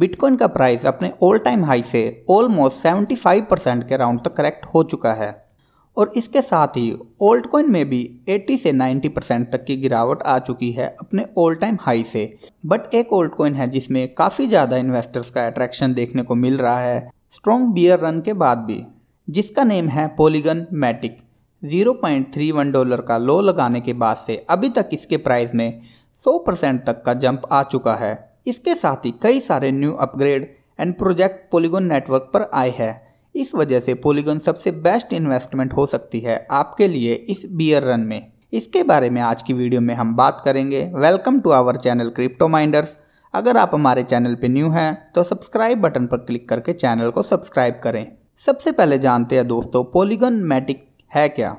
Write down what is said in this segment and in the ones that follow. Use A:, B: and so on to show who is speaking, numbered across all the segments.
A: bitcoin का price अपने all time high से ऑलमोस्ट 75 परसेंट के राउंड तक करेक्ट हो चुका है और इसके साथ ही ओल्ड कॉइन में भी 80 से 90 परसेंट तक की गिरावट आ चुकी है अपने ऑल टाइम हाई से बट एक ओल्ड कॉइन है जिसमें काफ़ी ज़्यादा इन्वेस्टर्स का अट्रैक्शन देखने को मिल रहा है स्ट्रॉन्ग बियर रन के बाद भी जिसका नेम है पोलीगन मैटिक 0.31 डॉलर का लो लगाने के बाद से अभी तक इसके प्राइस में 100 परसेंट तक का जंप आ चुका है इसके साथ ही कई सारे new upgrade and project Polygon network पर आए हैं इस वजह से पोलीगन सबसे बेस्ट इन्वेस्टमेंट हो सकती है आपके लिए इस बियर रन में इसके बारे में आज की वीडियो में हम बात करेंगे welcome to our channel Crypto Minders अगर आप हमारे चैनल पर न्यू हैं तो सब्सक्राइब बटन पर क्लिक करके चैनल को सब्सक्राइब करें सबसे पहले जानते हैं दोस्तों पोलीगन मैटिक है क्या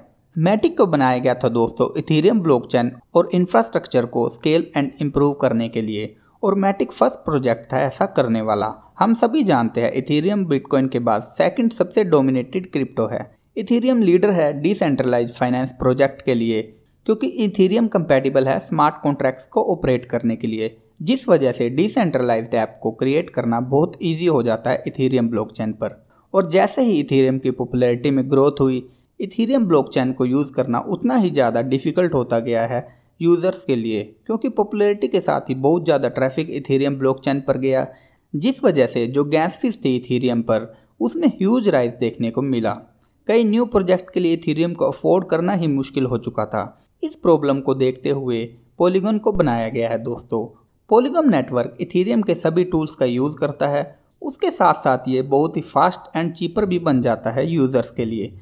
A: मैटिक को बनाया गया था दोस्तों इथेरियम ब्लॉकचेन और इंफ्रास्ट्रक्चर को स्केल एंड इम्प्रूव करने के लिए और मैटिक फर्स्ट प्रोजेक्ट था ऐसा करने वाला हम सभी जानते हैं इथेरियम बिटकॉइन के बाद सेकंड सबसे डोमिनेटेड क्रिप्टो है इथेरियम लीडर है डिसेंट्रलाइज फाइनेंस प्रोजेक्ट के लिए क्योंकि इथेरियम कंपेटिबल है स्मार्ट कॉन्ट्रैक्ट्स को ऑपरेट करने के लिए जिस वजह से डिसेंट्रलाइज्ड ऐप को क्रिएट करना बहुत ईजी हो जाता है इथेरियम ब्लॉकचेन पर और जैसे ही इथेरियम की पॉपुलैरिटी में ग्रोथ हुई इथेरियम ब्लॉकचेन को यूज़ करना उतना ही ज़्यादा डिफ़िकल्ट होता गया है यूज़र्स के लिए क्योंकि पॉपुलैरिटी के साथ ही बहुत ज़्यादा ट्रैफिक इथेरियम ब्लॉकचेन पर गया जिस वजह से जो गैस फीस थी इथेरियम पर उसमें ह्यूज राइज देखने को मिला कई न्यू प्रोजेक्ट के लिए इथेरियम को अफोर्ड करना ही मुश्किल हो चुका था इस प्रॉब्लम को देखते हुए पॉलीगन को बनाया गया है दोस्तों पॉलीगम नेटवर्क इथेरियम के सभी टूल्स का यूज़ करता है उसके साथ साथ ये बहुत ही फास्ट एंड चीपर भी बन जाता है यूज़र्स के लिए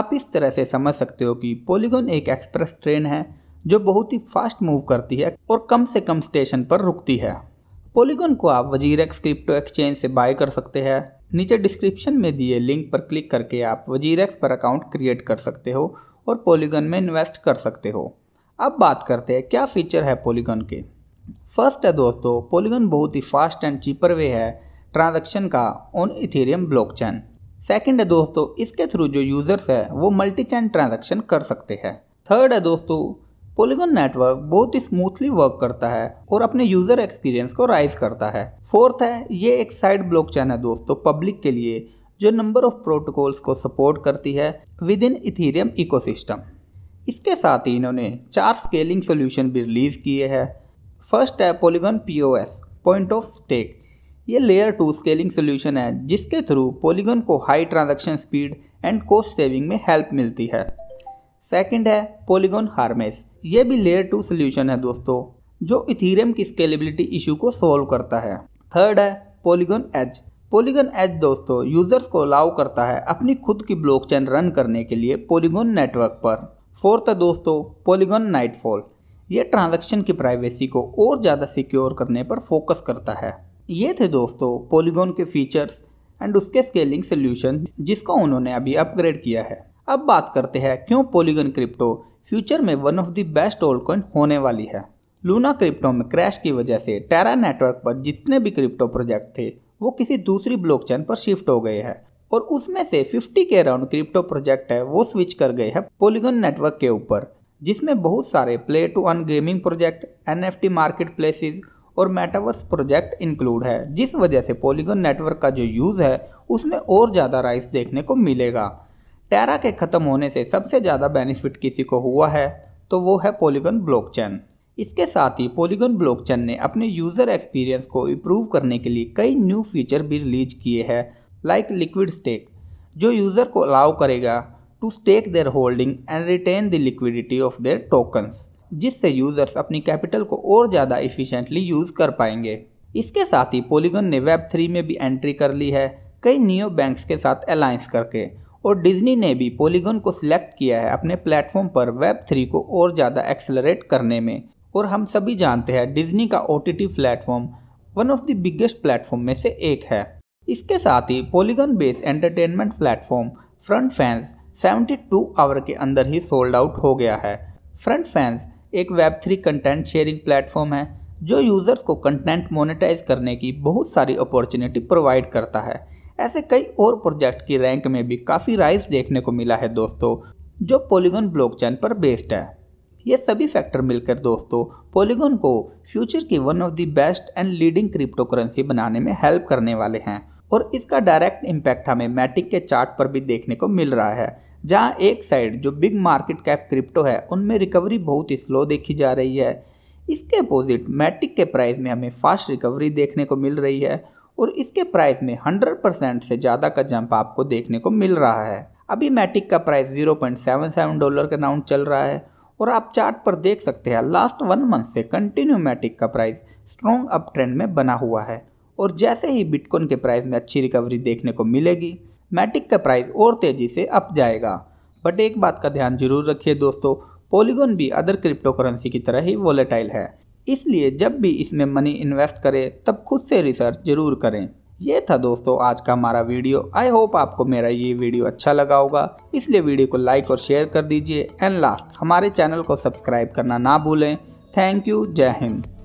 A: आप इस तरह से समझ सकते हो कि पोलीगन एक एक्सप्रेस ट्रेन है जो बहुत ही फास्ट मूव करती है और कम से कम स्टेशन पर रुकती है पोलीगॉन को आप वजीर एक्स क्रिप्टो एक्सचेंज से बाय कर सकते हैं नीचे डिस्क्रिप्शन में दिए लिंक पर क्लिक करके आप वजीर एक्स पर अकाउंट क्रिएट कर सकते हो और पोलीगन में इन्वेस्ट कर सकते हो अब बात करते हैं क्या फीचर है पोलीगन के फर्स्ट है दोस्तों पोलीगन बहुत ही फास्ट एंड चीपर वे है ट्रांजैक्शन का ऑन इथेरियम ब्लॉकचेन सेकंड है दोस्तों इसके थ्रू जो यूज़र्स है वो मल्टी चैन ट्रांजेक्शन कर सकते हैं थर्ड है दोस्तों पोलिगन नेटवर्क बहुत ही स्मूथली वर्क करता है और अपने यूजर एक्सपीरियंस को राइज करता है फोर्थ है ये एक साइड चैन है दोस्तों पब्लिक के लिए जो नंबर ऑफ प्रोटोकॉल्स को सपोर्ट करती है विद इन इथीरियम इकोसिस्टम इसके साथ ही इन्होंने चार स्केलिंग सोल्यूशन भी रिलीज़ किए हैं फर्स्ट है Polygon P O S point of stake ये लेयर टू स्केलिंग सोल्यूशन है जिसके थ्रू पोलिगन को high transaction speed and cost saving में हेल्प मिलती है सेकंड है पॉलीगॉन हार्मेस ये भी लेयर टू सोल्यूशन है दोस्तों जो इथीरियम की स्केलेबिलिटी इशू को सॉल्व करता है थर्ड है पॉलीगॉन एज पॉलीगॉन एज दोस्तों यूजर्स को अलाउ करता है अपनी खुद की ब्लॉकचेन रन करने के लिए पॉलीगॉन नेटवर्क पर फोर्थ है दोस्तों पॉलीगॉन नाइटफॉल ये ट्रांजैक्शन की प्राइवेसी को और ज़्यादा सिक्योर करने पर फोकस करता है ये थे दोस्तों पॉलीगॉन के फीचर्स एंड उसके स्केलिंग सोल्यूशन जिसको उन्होंने अभी अपग्रेड किया है अब बात करते हैं क्यों पोलीगन क्रिप्टो फ्यूचर में one of the best old coin होने वाली है लूना क्रिप्टो में क्रैश की वजह से टेरा नेटवर्क पर जितने भी क्रिप्टो प्रोजेक्ट थे वो किसी दूसरी ब्लॉकचेन पर शिफ्ट हो गए हैं और उसमें से 50 के अराउंड क्रिप्टो प्रोजेक्ट है वो स्विच कर गए हैं पोलीगन नेटवर्क के ऊपर जिसमें बहुत सारे play to earn gaming project and marketplaces और मेटावर्स प्रोजेक्ट इंक्लूड है जिस वजह से पोलीगन नेटवर्क का जो यूज़ है उसमें और ज़्यादा राइस देखने को मिलेगा टेरा के ख़त्म होने से सबसे ज़्यादा बेनिफिट किसी को हुआ है तो वो है पोलीगन ब्लॉकचेन इसके साथ ही पोलीगन ब्लॉकचेन ने अपने यूज़र एक्सपीरियंस को इम्प्रूव करने के लिए कई न्यू फीचर भी रिलीज किए हैं लाइक लिक्विड स्टेक जो यूज़र को अलाउ करेगा to stake their holding and retain the liquidity of their tokens जिससे यूज़र्स अपनी कैपिटल को और ज़्यादा इफ़िशेंटली यूज़ कर पाएंगे इसके साथ ही पोलीगन ने वेब थ्री में भी एंट्री कर ली है कई नियो बैंक्स के साथ अलाइंस करके और डिज्नी ने भी पोलीगन को सिलेक्ट किया है अपने प्लेटफॉर्म पर वेब थ्री को और ज़्यादा एक्सेलरेट करने में और हम सभी जानते हैं डिज्नी का O T T platform one of the biggest platform में से एक है इसके साथ ही Polygon based entertainment platform front fans 72 hour के अंदर ही सोल्ड आउट हो गया है फ्रंट फैंस एक web three content sharing platform है जो यूज़र्स को कंटेंट मोनेटाइज करने की बहुत सारी अपॉर्चुनिटी प्रोवाइड करता है ऐसे कई और प्रोजेक्ट की रैंक में भी काफ़ी राइज देखने को मिला है दोस्तों जो पोलीगन ब्लॉकचेन पर बेस्ड है ये सभी फैक्टर मिलकर दोस्तों पोलीगन को फ्यूचर की one of the best and leading cryptocurrency बनाने में हेल्प करने वाले हैं और इसका डायरेक्ट इम्पैक्ट हमें मैटिक के चार्ट पर भी देखने को मिल रहा है जहाँ एक साइड जो बिग मार्केट कैप क्रिप्टो है उनमें रिकवरी बहुत ही स्लो देखी जा रही है इसके अपोजिट मैटिक के प्राइस में हमें फास्ट रिकवरी देखने को मिल रही है और इसके प्राइस में 100 परसेंट से ज़्यादा का जंप आपको देखने को मिल रहा है अभी मैटिक का प्राइस 0.77 डॉलर के राउंड चल रहा है और आप चार्ट पर देख सकते हैं लास्ट वन मंथ से कंटिन्यू मैटिक का प्राइस स्ट्रॉन्ग अप ट्रेंड में बना हुआ है और जैसे ही बिटकॉइन के प्राइस में अच्छी रिकवरी देखने को मिलेगी मैटिक का प्राइस और तेज़ी से अप जाएगा बट एक बात का ध्यान जरूर रखिए दोस्तों पॉलीगॉन भी अदर क्रिप्टो करेंसी की तरह ही वोलेटाइल है इसलिए जब भी इसमें मनी इन्वेस्ट करें तब खुद से रिसर्च जरूर करें ये था दोस्तों आज का हमारा वीडियो आई होप आपको मेरा ये वीडियो अच्छा लगा होगा इसलिए वीडियो को लाइक और शेयर कर दीजिए एंड लास्ट हमारे चैनल को सब्सक्राइब करना ना भूलें थैंक यू जय हिंद